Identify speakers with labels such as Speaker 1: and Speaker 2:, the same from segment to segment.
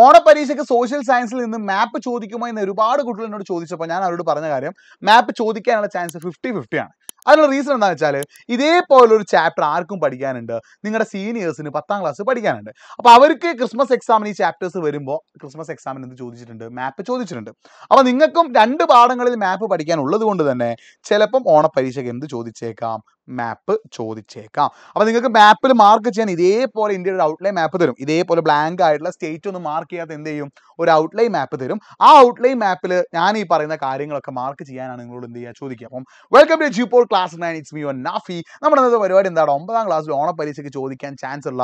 Speaker 1: ഓണപരീക്ഷയ്ക്ക് social സയൻസിൽ നിന്ന് മാപ്പ് ചോദിക്കുമോ എന്ന് ഒരുപാട് കുട്ടികൾ എന്നോട് ചോദിച്ചപ്പോൾ ഞാൻ അവരോട് പറഞ്ഞ കാര്യം മാപ്പ് ചോദിക്കാനുള്ള ചാൻസ് ഫിഫ്റ്റി ഫിഫ്റ്റി ആണ് അതിനുള്ള റീസൺ എന്താണെന്ന് വെച്ചാൽ ഇതേപോലൊരു ചാപ്റ്റർ ആർക്കും പഠിക്കാനുണ്ട് നിങ്ങളുടെ സീനിയേഴ്സിന് പത്താം ക്ലാസ് പഠിക്കാനുണ്ട് അപ്പോൾ അവർക്ക് ക്രിസ്മസ് എക്സാമിന് ഈ ചാപ്റ്റേഴ്സ് വരുമ്പോൾ ക്രിസ്മസ് എക്സാമിന് എന്ത് ചോദിച്ചിട്ടുണ്ട് മാപ്പ് ചോദിച്ചിട്ടുണ്ട് അപ്പോൾ നിങ്ങൾക്കും രണ്ട് പാഠങ്ങളിൽ മാപ്പ് പഠിക്കാനുള്ളത് കൊണ്ട് തന്നെ ചിലപ്പം ഓണപരീക്ഷയ്ക്ക് എന്ത് ചോദിച്ചേക്കാം മാപ്പ് ചോദിച്ചേക്കാം അപ്പോൾ നിങ്ങൾക്ക് മാപ്പിൽ മാർക്ക് ചെയ്യാൻ ഇതേപോലെ ഇന്ത്യയുടെ ഔട്ട്ലൈൻ മാപ്പ് തരും ഇതേപോലെ ബ്ലാങ്ക് ആയിട്ടുള്ള സ്റ്റേറ്റ് ഒന്നും മാർക്ക് ചെയ്യാത്ത എന്ത് ചെയ്യും ഒരു ഔട്ട്ലൈൻ മാപ്പ് തരും ആ ഔട്ട്ലൈൻ മാപ്പിൽ ഞാൻ ഈ പറയുന്ന കാര്യങ്ങളൊക്കെ മാർക്ക് ചെയ്യാനാണ് നിങ്ങളോട് എന്ത് ചെയ്യുക ചോദിക്കുക അപ്പം വെൽക്കം ടു ജിപ്പോൾ ക്ലാസ് നയൻ ഇറ്റ്സ് മീ ഓൺ നാഫി നമ്മുടെ ഇന്നത്തെ പരിപാടി എന്താണ് ഒമ്പതാം ക്ലാസ്സിൽ ഓണപ്പരീക്ഷയ്ക്ക് ചോദിക്കാൻ ചാൻസ് ഉള്ള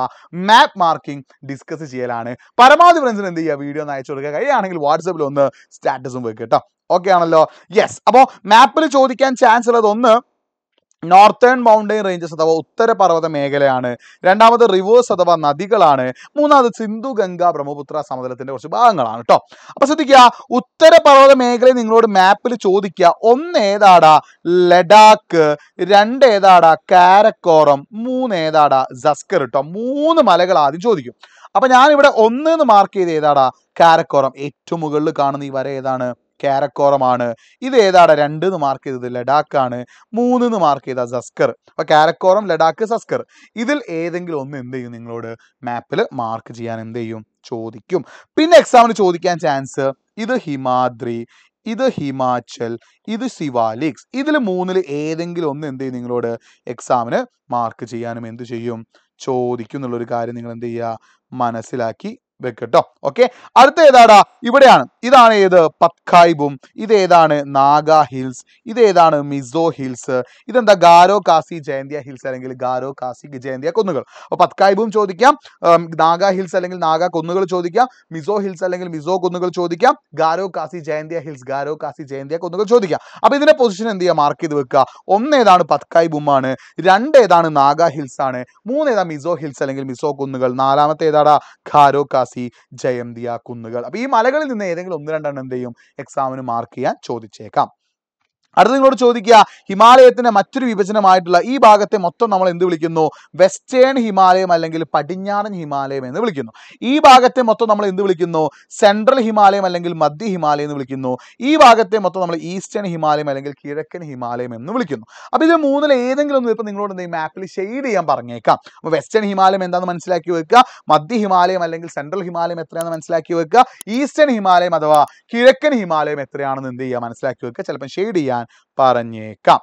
Speaker 1: മാപ്പ് മാർക്കിംഗ് ഡിസ്കസ് ചെയ്യലാണ് പരമാവധി ഫ്രണ്ട്സിന് എന്ത് ചെയ്യുക വീഡിയോ ഒന്ന് അയച്ചു കൊടുക്കുക കഴിയുകയാണെങ്കിൽ വാട്സപ്പിൽ ഒന്ന് സ്റ്റാറ്റസും വെക്കുക കേട്ടോ ഓക്കെ ആണല്ലോ യെസ് അപ്പോൾ മാപ്പിൽ ചോദിക്കാൻ ചാൻസ് ഉള്ളത് ഒന്ന് നോർത്തേൺ മൗണ്ടൈൻ റേഞ്ചസ് അഥവാ ഉത്തരപർവ്വത മേഖലയാണ് രണ്ടാമത് റിവേഴ്സ് അഥവാ നദികളാണ് മൂന്നാമത് സിന്ധു ഗംഗ ബ്രഹ്മപുത്ര സമതലത്തിന്റെ കുറച്ച് ഭാഗങ്ങളാണ് കേട്ടോ അപ്പൊ ശ്രദ്ധിക്കുക ഉത്തരപർവ്വത മേഖലയെ നിങ്ങളോട് മാപ്പിൽ ചോദിക്കുക ഒന്ന് ഏതാടാ ലഡാക്ക് രണ്ട് ഏതാടാ കാരക്കോറം മൂന്ന് ഏതാടാ ജസ്കർ കേട്ടോ മൂന്ന് മലകൾ ആദ്യം ചോദിക്കും അപ്പൊ ഞാനിവിടെ ഒന്ന് എന്ന് മാർക്ക് ചെയ്ത് ഏതാടാ കാരക്കോറം ഏറ്റവും മുകളിൽ കാണുന്ന ഈ വര ഏതാണ് കാരക്കോറമാണ് ഇത് ഏതാണ് രണ്ട് എന്ന് മാർക്ക് ചെയ്തത് ലഡാക്കാണ് മൂന്ന് എന്ന് മാർക്ക് ചെയ്ത സസ്കർ അപ്പൊ കാരക്കോറം ലഡാക്ക് സസ്കർ ഇതിൽ ഏതെങ്കിലും ഒന്ന് എന്ത് ചെയ്യും നിങ്ങളോട് മാപ്പിൽ മാർക്ക് ചെയ്യാൻ എന്ത് ചെയ്യും ചോദിക്കും പിന്നെ എക്സാമിന് ചോദിക്കാൻ ചാൻസ് ഇത് ഹിമാദ്രി ഇത് ഹിമാചൽ ഇത് സിവാലിക്സ് ഇതിൽ മൂന്നിൽ ഏതെങ്കിലും ഒന്ന് എന്ത് ചെയ്യും നിങ്ങളോട് എക്സാമിന് മാർക്ക് ചെയ്യാനും എന്ത് ചെയ്യും ചോദിക്കും എന്നുള്ളൊരു കാര്യം നിങ്ങൾ എന്ത് ചെയ്യുക മനസ്സിലാക്കി വെക്കട്ടോ ഓക്കെ അടുത്ത ഏതാടാ ഇവിടെയാണ് ഇതാണ് ഏത് പത്കായ്ബും ഇതേതാണ് നാഗ ഹിൽസ് ഇതേതാണ് മിസോ ഹിൽസ് ഇതെന്താ ഗാരോ കാസി ജയന്തിയ ഹിൽസ് അല്ലെങ്കിൽ ഗാരോ കാസി ജയന്തിയ കുന്നുകൾ അപ്പോൾ പത്കായ്ബും ചോദിക്കാം നാഗ ഹിൽസ് അല്ലെങ്കിൽ നാഗ കുന്നുകൾ ചോദിക്കാം മിസോ ഹിൽസ് അല്ലെങ്കിൽ മിസോ കുന്നുകൾ ചോദിക്കാം ഗാരോ കാസി ജയന്തിയ ഹിൽസ് ഗാരോ കാസി ജയന്തിയ കുന്നുകൾ ചോദിക്കാം അപ്പോൾ ഇതിന്റെ പൊസിഷൻ എന്ത് ചെയ്യുക മാർക്ക് ചെയ്ത് വെക്കുക ഒന്നേതാണ് പത്കായ്ബുമാണ് രണ്ട് ഏതാണ് നാഗ ഹിൽസ് ആണ് മൂന്നേതാ മിസോ ഹിൽസ് അല്ലെങ്കിൽ മിസോ കുന്നുകൾ നാലാമത്തെ ഏതാടാ ഖാരോ കാസി ജയന്തിയ കുന്നുകൾ അപ്പോൾ ഈ മലകളിൽ നിന്ന് ഏതെങ്കിലും അല്ലെങ്കിൽ ഒന്ന് രണ്ടെണ്ണം എന്ത് ചെയ്യും എക്സാമിന് മാർക്ക് ചെയ്യാൻ ചോദിച്ചേക്കാം അടുത്ത് നിങ്ങളോട് ചോദിക്കുക ഹിമാലയത്തിന്റെ മറ്റൊരു വിഭജനമായിട്ടുള്ള ഈ ഭാഗത്തെ മൊത്തം നമ്മൾ എന്ത് വിളിക്കുന്നു വെസ്റ്റേൺ ഹിമാലയം അല്ലെങ്കിൽ പടിഞ്ഞാറൻ ഹിമാലയം എന്ന് വിളിക്കുന്നു ഈ ഭാഗത്തെ മൊത്തം നമ്മൾ എന്ത് വിളിക്കുന്നു സെൻട്രൽ ഹിമാലയം അല്ലെങ്കിൽ മധ്യ ഹിമാലയം എന്ന് വിളിക്കുന്നു ഈ ഭാഗത്തെ മൊത്തം നമ്മൾ ഈസ്റ്റേൺ ഹിമാലയം അല്ലെങ്കിൽ കിഴക്കൻ ഹിമാലയം എന്ന് വിളിക്കുന്നു അപ്പോൾ ഇത് മൂന്നിൽ ഏതെങ്കിലും ഒന്ന് ഇപ്പോൾ നിങ്ങളോട് ഈ മാപ്പിൽ ഷെയ്ഡ് ചെയ്യാൻ പറഞ്ഞേക്കാം അപ്പോൾ വെസ്റ്റേൺ ഹിമാലയം എന്താണെന്ന് മനസ്സിലാക്കി വെക്കുക മധ്യ ഹിമാലയം അല്ലെങ്കിൽ സെൻട്രൽ ഹിമാലയം എത്രയാണെന്ന് മനസ്സിലാക്കി വെക്കുക ഈസ്റ്റേൺ ഹിമാലയം അഥവാ കിഴക്കൻ ഹിമാലയം എത്രയാണെന്ന് എന്ത് ചെയ്യുക മനസ്സിലാക്കി വെക്കുക ചിലപ്പോൾ ഷെയ്ഡ് ചെയ്യാൻ ഞാൻ പറഞ്ഞേക്കാം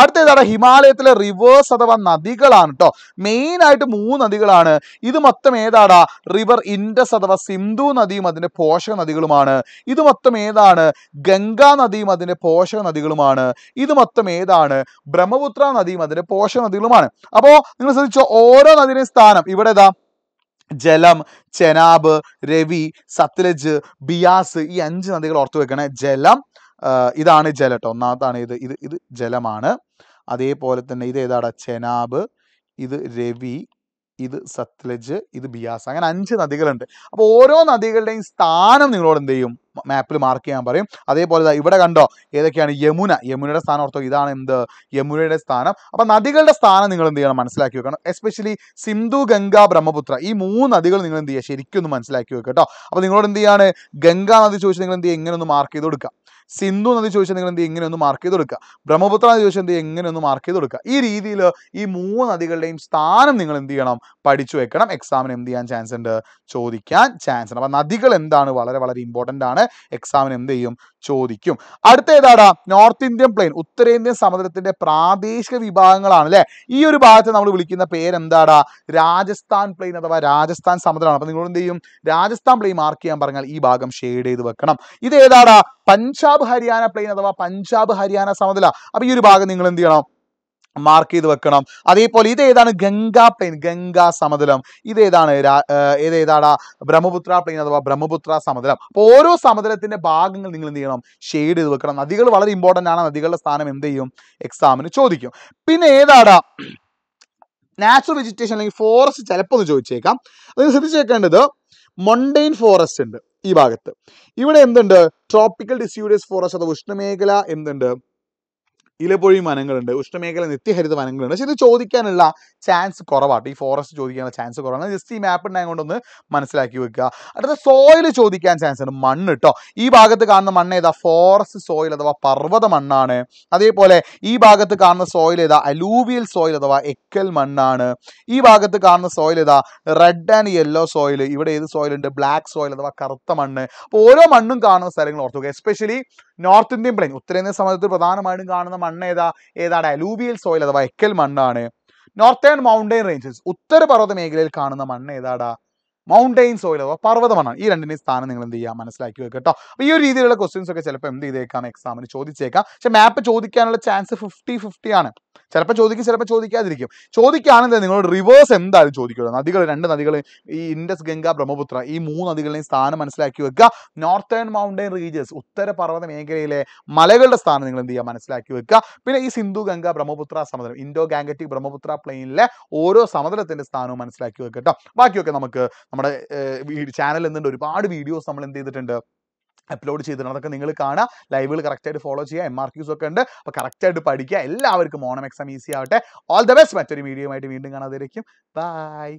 Speaker 1: അടുത്തതാണ് ഹിമാലയത്തിലെ റിവേഴ്സ് അഥവാ നദികളാണ് കേട്ടോ മെയിൻ ആയിട്ട് മൂന്ന് നദികളാണ് ഇത് മൊത്തം ഏതാടാ റിവർ ഇൻഡസ് അഥവാ സിന്ധു നദിയും അതിൻ്റെ പോഷക നദികളുമാണ് ഇത് മൊത്തം ഏതാണ് ഗംഗാ നദിയും അതിൻ്റെ പോഷക നദികളുമാണ് ഇത് മൊത്തം ഏതാണ് ബ്രഹ്മപുത്ര നദിയും അതിൻ്റെ പോഷക നദികളുമാണ് അപ്പോൾ നിങ്ങൾ ശ്രദ്ധിച്ചോ ഓരോ നദിയുടെയും സ്ഥാനം ഇവിടെ ഏതാ ജലം ചെനാബ് രവി സത്ലജ് ബിയാസ് ഈ അഞ്ച് നദികൾ ഓർത്തു വെക്കണേ ജലം ഇതാണ് ജല കേട്ടോ ഒന്നാമത്താണ് ഇത് ഇത് ഇത് ജലമാണ് അതേപോലെ തന്നെ ഇത് ഏതാണ് ചെനാബ് ഇത് രവി ഇത് സത്ലജ് ഇത് ബിയാസ് അങ്ങനെ അഞ്ച് നദികളുണ്ട് അപ്പോൾ ഓരോ നദികളുടെയും സ്ഥാനം നിങ്ങളോട് എന്ത് ചെയ്യും മാപ്പിൽ മാർക്ക് ചെയ്യാൻ പറയും അതേപോലെ ഇവിടെ കണ്ടോ ഏതൊക്കെയാണ് യമുന യമുനയുടെ സ്ഥാനം ഓർത്തോ ഇതാണ് എന്ത് യമുനയുടെ സ്ഥാനം അപ്പോൾ നദികളുടെ സ്ഥാനം നിങ്ങൾ എന്ത് ചെയ്യണം മനസ്സിലാക്കി വെക്കണം എസ്പെഷ്യലി സിന്ധു ഗംഗ ബ്രഹ്മപുത്ര ഈ മൂന്ന് നദികൾ നിങ്ങൾ എന്ത് ചെയ്യുക ശരിക്കും ഒന്ന് മനസ്സിലാക്കി വെക്കുക കേട്ടോ അപ്പോൾ നിങ്ങളോട് എന്ത് ചെയ്യാണ് ഗംഗാ നദി ചോദിച്ചാൽ നിങ്ങൾ എന്ത് ചെയ്യുക എങ്ങനെ ഒന്ന് മാർക്ക് ചെയ്ത് കൊടുക്കുക സിന്ധു നദി ചോദിച്ചാൽ നിങ്ങൾ എന്ത് ഇങ്ങനെ ഒന്ന് മാർക്ക് ചെയ്ത് കൊടുക്കുക ബ്രഹ്മപുത്ര നദി ചോദിച്ചാൽ എന്ത് എങ്ങനെ ഒന്ന് മാർക്ക് ചെയ്ത് കൊടുക്കുക ഈ രീതിയിൽ ഈ മൂന്ന് നദികളുടെയും സ്ഥാനം നിങ്ങൾ എന്ത് ചെയ്യണം പഠിച്ചു വെക്കണം എക്സാമിന് എന്ത് ചെയ്യാൻ ചാൻസ് ഉണ്ട് ചോദിക്കാൻ ചാൻസ് ഉണ്ട് അപ്പം നദികൾ എന്താണ് വളരെ വളരെ ഇമ്പോർട്ടൻ്റ് ആണ് എക്സാമിന് എന്ത് ചെയ്യും ചോദിക്കും അടുത്ത ഏതാണ് നോർത്ത് ഇന്ത്യൻ പ്ലെയിൻ ഉത്തരേന്ത്യൻ സമതലത്തിന്റെ പ്രാദേശിക വിഭാഗങ്ങളാണ് അല്ലെ ഈ ഒരു ഭാഗത്ത് നമ്മൾ വിളിക്കുന്ന പേരെന്താടാ രാജസ്ഥാൻ പ്ലെയിൻ അഥവാ രാജസ്ഥാൻ സമുദ്രമാണ് അപ്പൊ നിങ്ങൾ എന്ത് ചെയ്യും രാജസ്ഥാൻ പ്ലെയിൻ മാർക്ക് ചെയ്യാൻ പറഞ്ഞാൽ ഈ ഭാഗം ഷെയ്ഡ് ചെയ്ത് വെക്കണം ഇത് ഏതാടാ പഞ്ചാബ് ഹരിയാന പ്ലെയിൻ അഥവാ പഞ്ചാബ് ഹരിയാന സമതല അപ്പൊ ഈ ഒരു ഭാഗം നിങ്ങൾ എന്ത് ചെയ്യണം മാർക്ക് ചെയ്ത് വെക്കണം അതേപോലെ ഇത് ഏതാണ് ഗംഗാ പ്ലെയിൻ ഗംഗാ സമതലം ഇതേതാണ് ഏതേതാണ് ബ്രഹ്മപുത്ര പ്ലെയിൻ അഥവാ ബ്രഹ്മപുത്ര സമതലം അപ്പോൾ ഓരോ സമതലത്തിന്റെ ഭാഗങ്ങൾ നിങ്ങൾ എന്ത് ചെയ്യണം ഷെയ്ഡ് ചെയ്ത് വെക്കണം നദികൾ വളരെ ഇമ്പോർട്ടൻ്റ് ആണ് നദികളുടെ സ്ഥാനം എന്ത് ചെയ്യും എക്സാമിന് ചോദിക്കും പിന്നെ ഏതാണ് നാച്ചുറൽ വെജിറ്റേഷൻ അല്ലെങ്കിൽ ഫോറസ്റ്റ് ചിലപ്പോൾ ഒന്ന് ചോദിച്ചേക്കാം അത് ശ്രദ്ധിച്ചേക്കേണ്ടത് മൊണ്ടെയിൻ ഫോറസ്റ്റ് ഉണ്ട് ഈ ഭാഗത്ത് ഇവിടെ എന്തുണ്ട് ട്രോപ്പിക്കൽ ഡിസ്യൂഡിയസ് ഫോറസ്റ്റ് അഥവാ ഉഷ്ണമേഖല എന്തുണ്ട് ഇലപൊഴി വനങ്ങളുണ്ട് ഉഷ്ണമേഖല നിത്യഹരിത വനങ്ങളുണ്ട് പക്ഷെ ഇത് ചോദിക്കാനുള്ള ചാൻസ് കുറവാട്ടോ ഈ ഫോറസ്റ്റ് ചോദിക്കാനുള്ള ചാൻസ് കുറവാണ് ജസ്റ്റ് ഈ മാപ്പ് കൊണ്ടൊന്ന് മനസ്സിലാക്കി വെക്കുക അടുത്ത സോയിൽ ചോദിക്കാൻ ചാൻസ് ഉണ്ട് മണ്ണ് കേട്ടോ ഈ ഭാഗത്ത് കാണുന്ന മണ്ണ് ഏതാ ഫോറസ്റ്റ് സോയിൽ അഥവാ പർവ്വത മണ്ണാണ് അതേപോലെ ഈ ഭാഗത്ത് കാണുന്ന സോയിൽ ഏതാ അലൂവിയൽ സോയിൽ അഥവാ എക്കൽ മണ്ണാണ് ഈ ഭാഗത്ത് കാണുന്ന സോയിൽ ഏതാ റെഡ് ആൻഡ് യെല്ലോ സോയിൽ ഇവിടെ ഏത് സോയിൽ ഉണ്ട് ബ്ലാക്ക് സോയിൽ അഥവാ കറുത്ത മണ്ണ് അപ്പോൾ ഓരോ മണ്ണും കാണുന്ന സ്ഥലങ്ങൾ ഓർത്തുക എസ്പെഷ്യലി നോർത്ത് ഇന്ത്യൻ പ്ലെയിൻ ഉത്തരേന്ത്യൻ സമുദ്രത്തിൽ പ്രധാനമായിട്ടും കാണുന്ന മണ്ണ് ഏതാ ഏതാണ് അലൂബിയൽ സോയിൽ അഥവാ എക്കൽ മണ്ണാണ് നോർത്തേൺ മൗണ്ടൻ റേഞ്ചസ് ഉത്തരപർവ്വത മേഖലയിൽ കാണുന്ന മണ്ണ് ഏതാടാ മൗണ്ടെയിൻ സോയിൽ അഥവാ പർവ്വതമാണ് ഈ രണ്ടിൻ്റെയും സ്ഥാനം നിങ്ങൾ എന്ത് ചെയ്യുക മനസ്സിലാക്കി വെക്കുക കേട്ടോ അപ്പോൾ ഈ ഒരു രീതിയിലുള്ള ക്വസ്റ്റ്യൻസ് ഒക്കെ ചിലപ്പോൾ എന്ത് ചെയ്തേക്കാം എക്സാമിന് ചോദിച്ചേക്കാം പക്ഷേ മാപ്പ് ചോദിക്കാനുള്ള ചാൻസ് ഫിഫ്റ്റി ഫിഫ്റ്റി ആണ് ചിലപ്പോൾ ചോദിക്കും ചിലപ്പോൾ ചോദിക്കാതിരിക്കും ചോദിക്കുകയാണെങ്കിൽ നിങ്ങളോട് റിവേഴ്സ് എന്തായാലും ചോദിക്കുള്ളൂ നദികൾ രണ്ട് നദികൾ ഈ ഇൻഡസ് ഗംഗ ബ്രഹ്മപുത്ര ഈ മൂന്ന് നദികളുടെയും സ്ഥാനം മനസ്സിലാക്കി വെക്കുക നോർത്തേൺ മൗണ്ടൻ റീജിയസ് ഉത്തര പർവ്വത മേഖലയിലെ മലകളുടെ സ്ഥാനം നിങ്ങൾ എന്ത് ചെയ്യുക മനസ്സിലാക്കി വെക്കുക പിന്നെ ഈ സിന്ധു ഗംഗ ബ്രഹ്മപുത്ര സമതലം ഇൻഡോ ഗാംഗറ്റിക് ബ്രഹ്മപുത്ര പ്ലെയിനിലെ ഓരോ സമതലത്തിന്റെ സ്ഥാനവും മനസ്സിലാക്കി വെക്കുക കേട്ടോ ബാക്കിയൊക്കെ നമുക്ക് നമ്മുടെ ചാനൽ എന്നുണ്ട് ഒരുപാട് വീഡിയോസ് നമ്മൾ എന്ത് ചെയ്തിട്ടുണ്ട് അപ്ലോഡ് ചെയ്തിട്ടുണ്ട് അതൊക്കെ നിങ്ങൾ കാണുക ലൈവുകൾ കറക്റ്റായിട്ട് ഫോളോ ചെയ്യുക എം ആർ ക്യൂസ് ഒക്കെ ഉണ്ട് അപ്പോൾ കറക്റ്റായിട്ട് പഠിക്കുക എല്ലാവർക്കും ഓണം എക്സാം ഈസി ആവട്ടെ ഓൾ ദ ബെസ്റ്റ് മറ്റൊരു വീഡിയോ ആയിട്ട് വീണ്ടും കാണാതിരിക്കും ബൈ